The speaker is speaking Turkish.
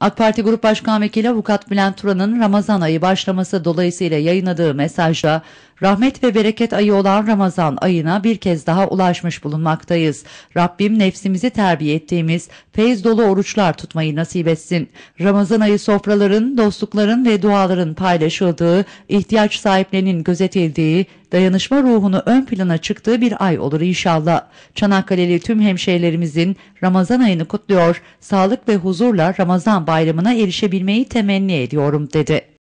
AK Parti Grup Başkan Vekili Avukat Bülent Turan'ın Ramazan ayı başlaması dolayısıyla yayınladığı mesajda Rahmet ve bereket ayı olan Ramazan ayına bir kez daha ulaşmış bulunmaktayız. Rabbim nefsimizi terbiye ettiğimiz feyz dolu oruçlar tutmayı nasip etsin. Ramazan ayı sofraların, dostlukların ve duaların paylaşıldığı, ihtiyaç sahiplerinin gözetildiği, dayanışma ruhunu ön plana çıktığı bir ay olur inşallah. Çanakkale'li tüm hemşehrilerimizin Ramazan ayını kutluyor, sağlık ve huzurla Ramazan bayramına erişebilmeyi temenni ediyorum dedi.